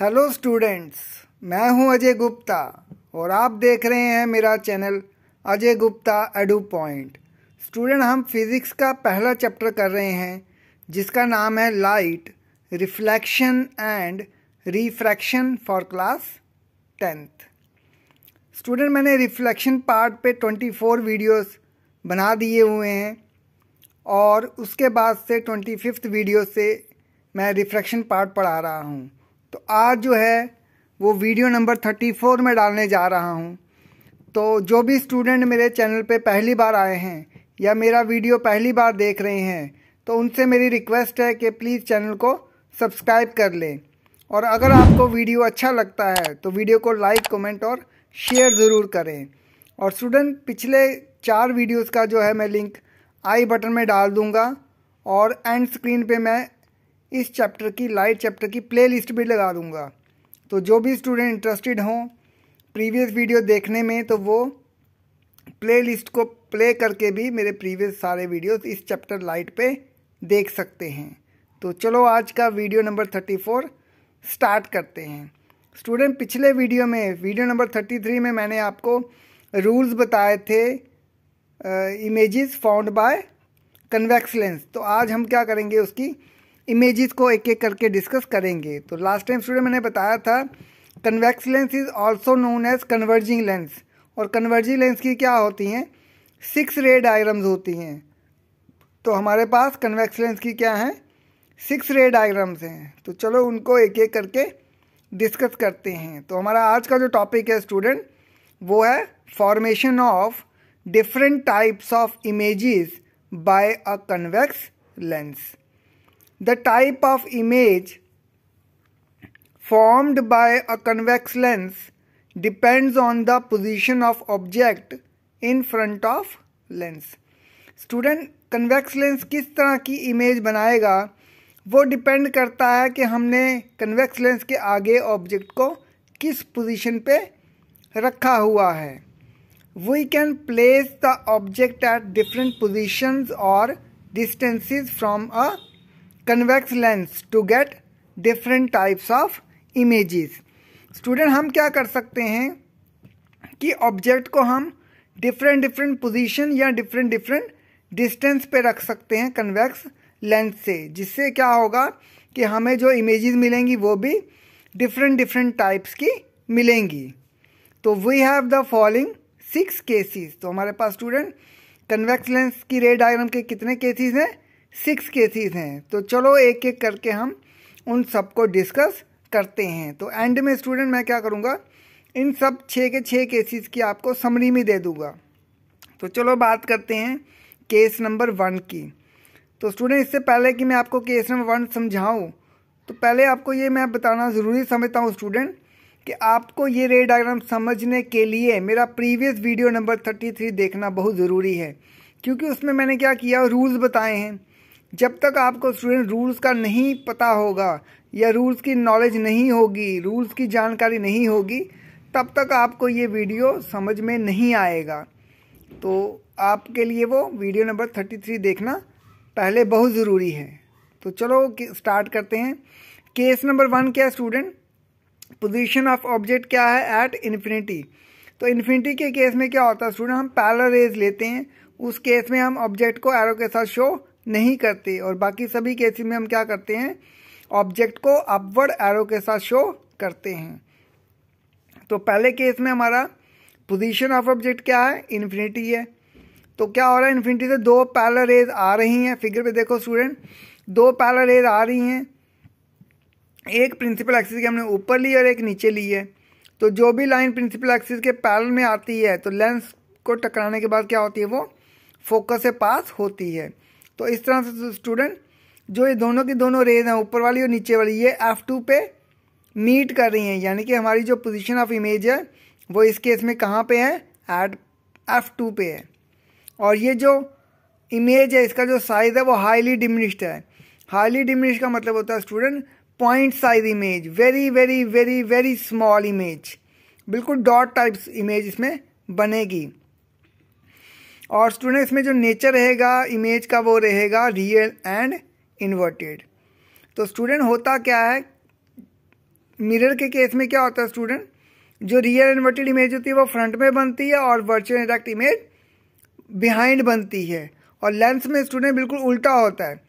hello students मैं हूं अजय गुप्ता और आप देख रहे हैं मेरा channel Ajay Gupta edu point student हम फिज़िक्स का पहला चैप्टर कर रहे हैं जिसका नाम है light reflection and refraction for class tenth student मैंने रिफ्लेक्शन पार्ट पे 24 वीडियोस बना दिए हुए हैं और उसके बाद से ट्वेंटी फिफ्थ वीडियो से मैं रिफ्रैक्शन पार्ट पढ़ा रहा हूँ तो आज जो है वो वीडियो नंबर थर्टी फोर में डालने जा रहा हूँ तो जो भी स्टूडेंट मेरे चैनल पे पहली बार आए हैं या मेरा वीडियो पहली बार देख रहे हैं तो उनसे मेरी रिक्वेस्ट है कि प्लीज़ चैनल को सब्सक्राइब कर लें और अगर आपको वीडियो अच्छा लगता है तो वीडियो को लाइक कमेंट और शेयर ज़रूर करें और स्टूडेंट पिछले चार वीडियोस का जो है मैं लिंक आई बटन में डाल दूंगा और एंड स्क्रीन पे मैं इस चैप्टर की लाइट चैप्टर की प्लेलिस्ट भी लगा दूंगा तो जो भी स्टूडेंट इंटरेस्टेड हों प्रीवियस वीडियो देखने में तो वो प्लेलिस्ट को प्ले करके भी मेरे प्रीवियस सारे वीडियोस इस चैप्टर लाइट पे देख सकते हैं तो चलो आज का video number thirty four start करते हैं स्टूडेंट पिछले वीडियो में वीडियो नंबर थर्टी थ्री में मैंने आपको रूल्स बताए थे images found by convex lens तो आज हम क्या करेंगे उसकी इमेजेस को एक एक करके डिस्कस करेंगे तो लास्ट टाइम स्टूडेंट मैंने बताया था convex lens is also known as converging lens और कन्वर्जिंग लेंस की क्या होती हैं सिक्स रे डायग्राम्स होती हैं तो हमारे पास कन्वेक्स लेंस की क्या है सिक्स रे डायग्राम्स हैं तो चलो उनको एक एक करके डिस्कस करते हैं तो हमारा आज का जो टॉपिक है स्टूडेंट वो है formation of different types of images by a convex lens the type of image formed by a convex lens depends on the position of object in front of lens student convex lens किस तरह की image बनाएगा वो depend करता है कि हमने convex lens के आगे ऑब्जेक्ट को किस पोजीशन पे रखा हुआ है we can place the object at different positions और distances from a convex lens to get different types of images student हम क्या कर सकते हैं कि ऑब्जेक्ट को हम डिफरेंट डिफरेंट पोजीशन या डिफरेंट डिफरेंट डिस्टेंस पे रख सकते हैं कन्वेक्स लेंस से जिससे क्या होगा कि हमें जो इमेजेस मिलेंगी वो भी डिफरेंट डिफरेंट टाइप्स की मिलेंगी तो we have the following six cases तो हमारे पास स्टूडेंट कन्वेक्स लेंस की रे डायग्राम के कितने केसेस हैं सिक्स केसेस हैं तो चलो एक एक करके हम उन सबको डिस्कस करते हैं तो एंड में स्टूडेंट मैं क्या करूँगा इन सब छः के छः केसेस की आपको समरी में दे दूँगा तो चलो बात करते हैं केस नंबर वन की तो स्टूडेंट इससे पहले कि मैं आपको केस नंबर वन समझाऊँ तो पहले आपको ये मैं बताना ज़रूरी समझता हूँ स्टूडेंट कि आपको ये रे डायग्राम समझने के लिए मेरा previous video number thirty three देखना बहुत ज़रूरी है क्योंकि उसमें मैंने क्या किया रूल्स बताए हैं जब तक आपको स्टूडेंट रूल्स का नहीं पता होगा या रूल्स की नॉलेज नहीं होगी रूल्स की जानकारी नहीं होगी तब तक आपको ये वीडियो समझ में नहीं आएगा तो आपके लिए वो वीडियो नंबर थर्टी थ्री देखना पहले बहुत ज़रूरी है तो चलो स्टार्ट करते हैं केस नंबर वन क्या है स्टूडेंट पोजीशन ऑफ ऑब्जेक्ट क्या है एट इन्फिनिटी तो इन्फिनिटी के केस में क्या होता है स्टूडेंट हम पैरल रेज लेते हैं उस केस में हम ऑब्जेक्ट को एरो के साथ शो नहीं करते और बाकी सभी केसेस में हम क्या करते हैं ऑब्जेक्ट को अपवर्ड एरो के साथ शो करते हैं तो पहले केस में हमारा पोजीशन ऑफ ऑब्जेक्ट क्या है इन्फिनिटी है तो क्या हो रहा है इन्फिनिटी से दो पैलर रेज आ रही हैं फिगर पे देखो स्टूडेंट दो पैलर रेज आ रही हैं एक प्रिंसिपल एक्सिस के हमने ऊपर ली और एक नीचे ली है तो जो भी लाइन प्रिंसिपल एक्सिस के पैरल में आती है तो लेंस को टकराने के बाद क्या होती है वो फोकस से पास होती है तो इस तरह से स्टूडेंट तो जो ये दोनों की दोनों रेज हैं ऊपर वाली और नीचे वाली ये एफ टू पे मीट कर रही हैं यानी कि हमारी जो पोजीशन ऑफ इमेज है वो इस केस में कहाँ पे है एट एफ टू पे है और ये जो इमेज है इसका जो साइज़ है वो हाईली डिमिनिश्ड है हाईली डिमिनिश्ड का मतलब होता है student point size image very very very very small image बिल्कुल डॉट टाइप्स इमेज इसमें बनेगी और स्टूडेंट इसमें जो नेचर रहेगा इमेज का वो रहेगा रियल एंड इन्वर्टेड तो स्टूडेंट होता क्या है मिरर के केस में क्या होता है स्टूडेंट जो रियल इन्वर्टेड इमेज होती है वो फ्रंट में बनती है और वर्चुअल इंडक्ट इमेज बिहाइंड बनती है और लेंस में स्टूडेंट बिल्कुल उल्टा होता है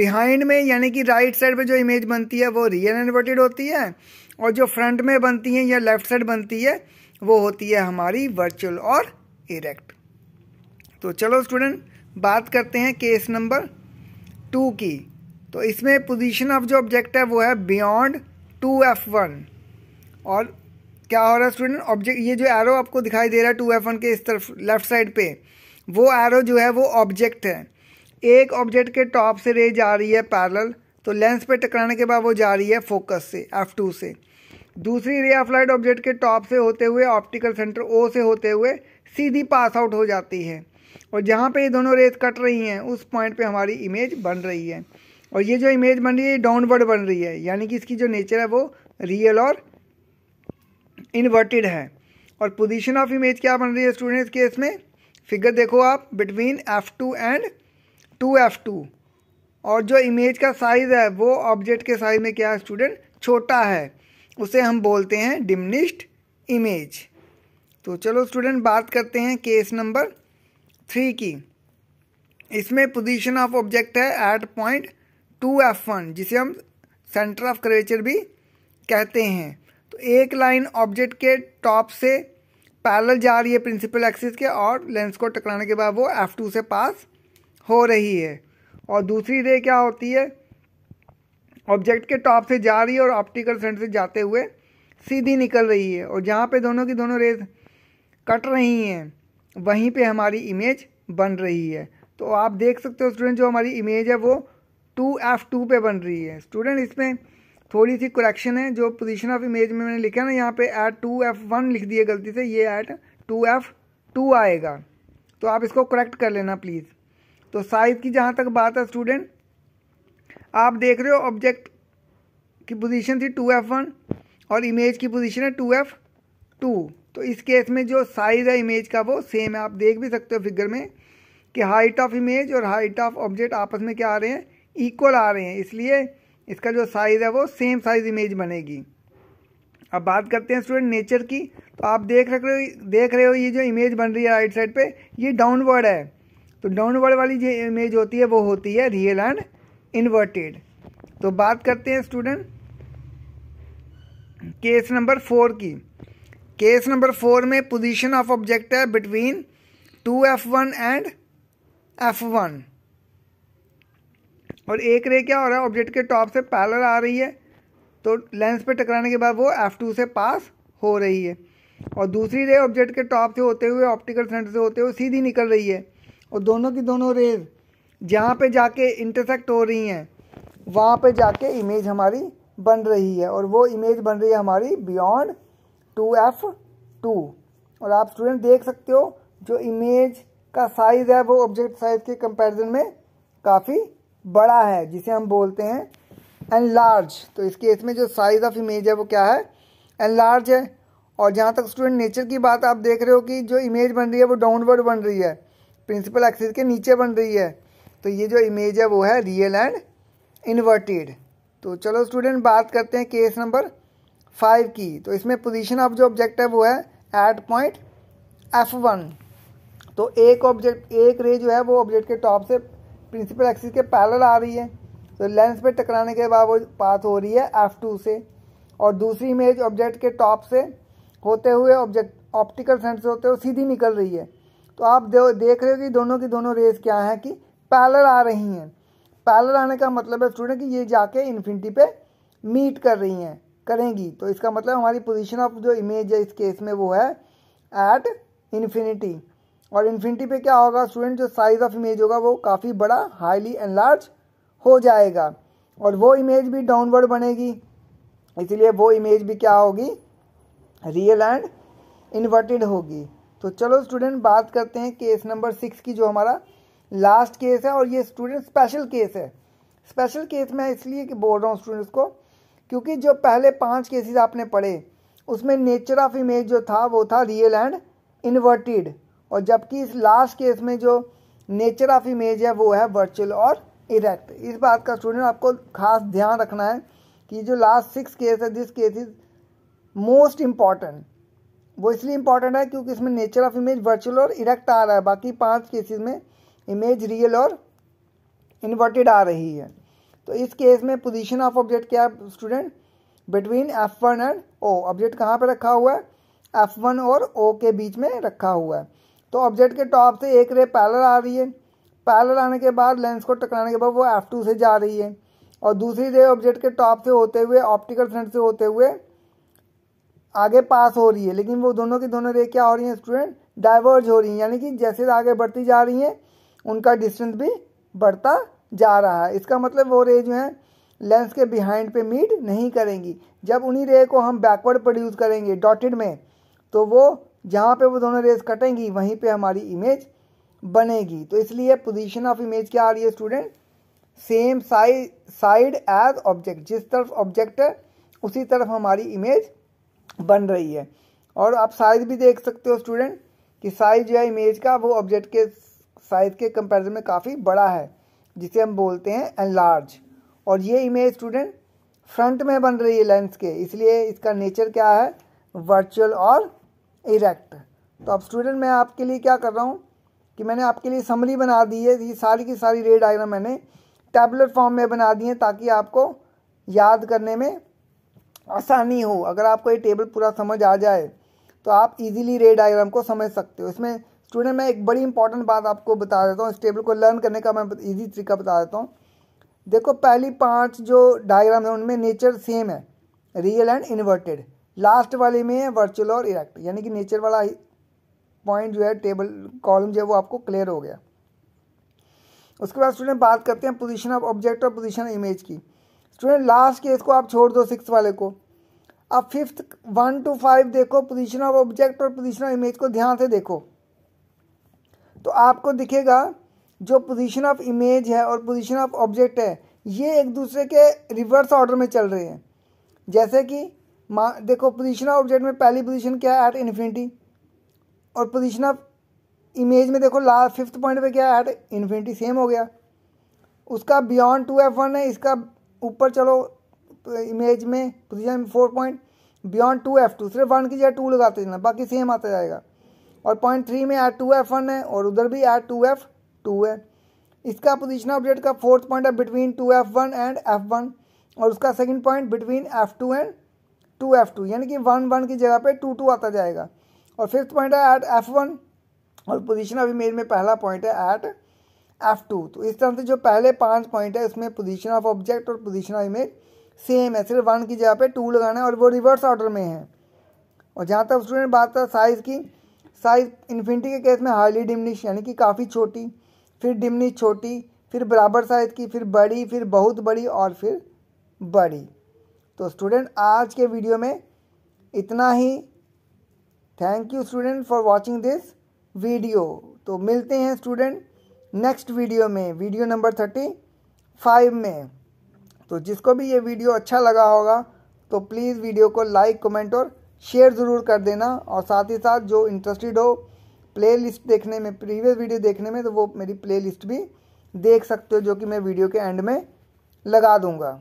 बिहाइंड में यानी कि राइट साइड में जो इमेज बनती है वो रियल इन्वर्टेड होती है और जो फ्रंट में बनती है या लेफ्ट साइड बनती है वो होती है हमारी वर्चुअल और इरेक्ट तो चलो स्टूडेंट बात करते हैं केस नंबर टू की तो इसमें पोजीशन ऑफ जो ऑब्जेक्ट है वो है बियॉन्ड टू एफ वन और क्या हो रहा है स्टूडेंट ऑब्जेक्ट ये जो एरो आपको दिखाई दे रहा है टू एफ वन के इस तरफ लेफ्ट साइड पे वो एरो जो है वो ऑब्जेक्ट है एक ऑब्जेक्ट के टॉप से रे जा रही है पैरल तो लेंस पे टकराने के बाद वो जा रही है फोकस से एफ टू से दूसरी रे ऑफ लाइट ऑब्जेक्ट के टॉप से होते हुए ऑप्टिकल सेंटर ओ से होते हुए सीधी पास आउट हो जाती है और जहाँ पे ये दोनों रेत कट रही हैं उस पॉइंट पे हमारी इमेज बन रही है और ये जो इमेज बन रही है डाउनवर्ड बन रही है यानी कि इसकी जो नेचर है वो रियल और इन्वर्टेड है और पोजीशन ऑफ इमेज क्या बन रही है स्टूडेंट्स के इसमें फिगर देखो आप between F two and two F two और जो इमेज का साइज़ है वो ऑब्जेक्ट के साइज़ में क्या है स्टूडेंट छोटा है उसे हम बोलते हैं डिमनिश्ड इमेज तो चलो स्टूडेंट बात करते हैं केस नंबर थ्री की इसमें पोजीशन ऑफ ऑब्जेक्ट है at point two F one जिसे हम सेंटर ऑफ करेचर भी कहते हैं तो एक लाइन ऑब्जेक्ट के टॉप से पैरेलल जा रही है प्रिंसिपल एक्सिस के और लेंस को टकराने के बाद वो एफ टू से पास हो रही है और दूसरी रे क्या होती है ऑब्जेक्ट के टॉप से जा रही है और ऑप्टिकल सेंटर से जाते हुए सीधी निकल रही है और जहाँ पे दोनों की दोनों रेज कट रही हैं वहीं पे हमारी इमेज बन रही है तो आप देख सकते हो स्टूडेंट जो हमारी इमेज है वो टू एफ टू पे बन रही है स्टूडेंट इसमें थोड़ी सी करेक्शन है जो पोजीशन ऑफ इमेज में मैंने लिखा ना यहाँ पे एट टू एफ वन लिख दिए गलती से ये एट टू एफ टू आएगा तो आप इसको करेक्ट कर लेना प्लीज़ तो साइज़ की जहाँ तक बात है स्टूडेंट आप देख रहे हो ऑब्जेक्ट की पोजीशन थी टू एफ वन और इमेज की पोजीशन है टू एफ टू तो इस केस में जो साइज़ है इमेज का वो सेम है आप देख भी सकते हो फिगर में कि हाइट ऑफ इमेज और हाइट ऑफ ऑब्जेक्ट आपस में क्या आ रहे हैं इक्वल आ रहे हैं इसलिए इसका जो साइज़ है वो सेम साइज़ इमेज बनेगी अब बात करते हैं स्टूडेंट नेचर की तो आप देख रख रहे हो देख रहे हो ये जो इमेज बन रही है राइट साइड पे ये डाउनवर्ड है तो डाउनवर्ड वाली जो इमेज होती है वो होती है रियल एंड इन्वर्टेड तो बात करते हैं स्टूडेंट केस नंबर फोर की केस नंबर फोर में पोजीशन ऑफ ऑब्जेक्ट है between two F one and F one और एक रे क्या हो रहा है ऑब्जेक्ट के टॉप से पैलर आ रही है तो लेंस पे टकराने के बाद वो एफ टू से पास हो रही है और दूसरी रे ऑब्जेक्ट के टॉप से होते हुए ऑप्टिकल सेंटर से होते हुए सीधी निकल रही है और दोनों की दोनों रेज जहाँ पे जाके इंटरसेक्ट हो रही हैं वहाँ पे जाके इमेज हमारी बन रही है और वो इमेज बन रही है हमारी बियॉन्ड टू एफ टू और आप स्टूडेंट देख सकते हो जो इमेज का साइज़ है वो ऑब्जेक्ट साइज़ के कंपैरिजन में काफ़ी बड़ा है जिसे हम बोलते हैं एन लार्ज तो इस केस में जो साइज़ ऑफ इमेज है वो क्या है एन लार्ज है और जहाँ तक स्टूडेंट नेचर की बात आप देख रहे हो कि जो इमेज बन रही है वो डाउनवर्ड बन रही है प्रिंसिपल एक्सिस के नीचे बन रही है तो ये जो इमेज है वो है रियल एंड इन्वर्टेड तो चलो स्टूडेंट बात करते हैं केस नंबर फाइव की तो इसमें पोजीशन ऑफ जो ऑब्जेक्ट है वो है एट पॉइंट एफ वन तो एक ऑब्जेक्ट एक रे जो है वो ऑब्जेक्ट के टॉप से प्रिंसिपल एक्सिस के पैरल आ रही है तो लेंस पे टकराने के बाद वो पास हो रही है एफ टू से और दूसरी इमेज ऑब्जेक्ट के टॉप से होते हुए ऑब्जेक्ट ऑप्टिकल सेंस से होते हुए सीधी निकल रही है तो आप देख रहे हो कि दोनों की दोनों रेज क्या हैं कि पैलर आ रही हैं पैलर आने का मतलब है स्टूडेंट कि ये जाके इन्फिनिटी पे मीट कर रही हैं करेंगी तो इसका मतलब हमारी पोजीशन ऑफ जो इमेज है इस केस में वो है एट इन्फिनिटी और इन्फिनिटी पे क्या होगा स्टूडेंट जो साइज ऑफ इमेज होगा वो काफ़ी बड़ा हाईली एनलार्ज हो जाएगा और वो इमेज भी डाउनवर्ड बनेगी इसलिए वो इमेज भी क्या होगी रियल एंड इन्वर्टेड होगी तो चलो स्टूडेंट बात करते हैं केस नंबर सिक्स की जो हमारा लास्ट केस है और ये स्टूडेंट स्पेशल केस है स्पेशल केस मैं इसलिए कि बोल रहा हूँ स्टूडेंट्स को क्योंकि जो पहले पांच केसेस आपने पढ़े उसमें नेचर ऑफ इमेज जो था वो था रियल एंड इन्वर्टेड और जबकि इस लास्ट केस में जो नेचर ऑफ इमेज है वो है वर्चुअल और इरेक्ट इस बात का स्टूडेंट आपको खास ध्यान रखना है कि जो लास्ट सिक्स केस है this case is most important वो इसलिए इम्पॉर्टेंट है क्योंकि इसमें नेचर ऑफ इमेज वर्चुअल और इरेक्ट आ रहा है बाकी पांच केसेस में इमेज रियल और इन्वर्टेड आ रही है तो इस केस में पोजीशन ऑफ ऑब्जेक्ट क्या है student between F one and O object कहाँ पर रखा हुआ है एफ वन और ओ के बीच में रखा हुआ है तो ऑब्जेक्ट के टॉप से एक रे पैलर आ रही है पैलर आने के बाद लेंस को टकराने के बाद वो एफ टू से जा रही है और दूसरी रे ऑब्जेक्ट के टॉप से होते हुए ऑप्टिकल फ्रंट से होते हुए आगे पास हो रही है लेकिन वो दोनों की दोनों रे क्या हो रही हैं स्टूडेंट डाइवर्ज हो रही हैं यानी कि जैसे आगे बढ़ती जा रही हैं उनका डिस्टेंस भी बढ़ता जा रहा है इसका मतलब वो रे जो है लेंस के बिहाइंड पे मीट नहीं करेंगी जब उन्हीं रे को हम बैकवर्ड प्रोड्यूस करेंगे डॉटेड में तो वो जहाँ पे वो दोनों रेज कटेंगी वहीं पे हमारी इमेज बनेगी तो इसलिए पोजीशन ऑफ इमेज क्या आ रही है student same side side as object जिस तरफ ऑब्जेक्ट है उसी तरफ हमारी इमेज बन रही है और आप साइज भी देख सकते हो स्टूडेंट कि साइज जो है इमेज का वो ऑब्जेक्ट के साइज के कंपेरिजन में काफ़ी बड़ा है जिसे हम बोलते हैं एनलार्ज और ये इमेज स्टूडेंट फ्रंट में बन रही है लेंस के इसलिए इसका नेचर क्या है वर्चुअल और इरेक्ट तो अब स्टूडेंट मैं आपके लिए क्या कर रहा हूँ कि मैंने आपके लिए समरी बना दी है ये सारी की सारी रेड डायग्राम मैंने टैबलेट फॉर्म में बना दी है ताकि आपको याद करने में आसानी हो अगर आपको ये टेबल पूरा समझ आ जाए तो आप इजीली रे डायग्राम को समझ सकते हो इसमें स्टूडेंट मैं एक बड़ी इंपॉर्टेंट बात आपको बता देता हूँ इस टेबल को लर्न करने का मैं इजी तरीका बता देता हूँ देखो पहली पांच जो डायग्राम है उनमें नेचर सेम है रियल एंड इन्वर्टेड लास्ट वाले में है वर्चुअल और इरेक्ट यानी कि नेचर वाला पॉइंट जो है टेबल कॉलम जो है वो आपको क्लियर हो गया उसके बाद स्टूडेंट बात करते हैं पोजीशन ऑफ ऑब्जेक्ट और पोजीशन इमेज की स्टूडेंट लास्ट केस को आप छोड़ दो सिक्स वाले को अब फिफ्थ वन टू फाइव देखो पोजीशन ऑफ ऑब्जेक्ट और पोजीशन ऑफ इमेज को ध्यान से देखो तो आपको दिखेगा जो पोजीशन ऑफ इमेज है और पोजीशन ऑफ ऑब्जेक्ट है ये एक दूसरे के रिवर्स ऑर्डर में चल रहे हैं जैसे कि मा देखो पोजीशन ऑफ ऑब्जेक्ट में पहली पोजीशन क्या है एट इन्फिनिटी और पोजीशन ऑफ इमेज में देखो लास्ट फिफ्थ पॉइंट पे क्या है एट इन्फिनिटी सेम हो गया उसका बियॉन्ड टू एफ वन है इसका ऊपर चलो इमेज में position four point beyond two F two सिर्फ वन की जगह टू लगाते जाना बाकी सेम आता जाएगा और पॉइंट थ्री में आर टू एफ वन है और उधर भी आर टू एफ टू है इसका पोजिशन ऑब्जेक्ट का फोर्थ पॉइंट है between two F one and F one और उसका second point between F two and two F two यानी कि वन वन की जगह पे टू टू आता जाएगा और फिफ्थ पॉइंट है एट एफ वन और पोजिशन ऑफ इमेज में पहला पॉइंट है एट एफ टू तो इस तरह से जो पहले पांच पॉइंट है उसमें पोजिशन ऑफ ऑब्जेक्ट और पोजिशन ऑफ इमेज सेम है सिर्फ वन की जगह पे टू लगाना है और वो रिवर्स ऑर्डर में है और जहाँ तक स्टूडेंट बात है साइज़ की साइज इन्फिनिटी के केस में हाईली डिमनिश यानी कि काफ़ी छोटी फिर डिमनिश छोटी फिर बराबर साइज की फिर बड़ी फिर बहुत बड़ी और फिर बड़ी तो स्टूडेंट आज के वीडियो में इतना ही thank you student for watching this video तो मिलते हैं स्टूडेंट नेक्स्ट वीडियो में वीडियो नंबर थर्टी फाइव में तो जिसको भी ये वीडियो अच्छा लगा होगा तो प्लीज़ वीडियो को लाइक कमेंट और शेयर ज़रूर कर देना और साथ ही साथ जो इंटरेस्टेड हो प्ले लिस्ट देखने में प्रीवियस वीडियो देखने में तो वो मेरी प्ले लिस्ट भी देख सकते हो जो कि मैं वीडियो के एंड में लगा दूँगा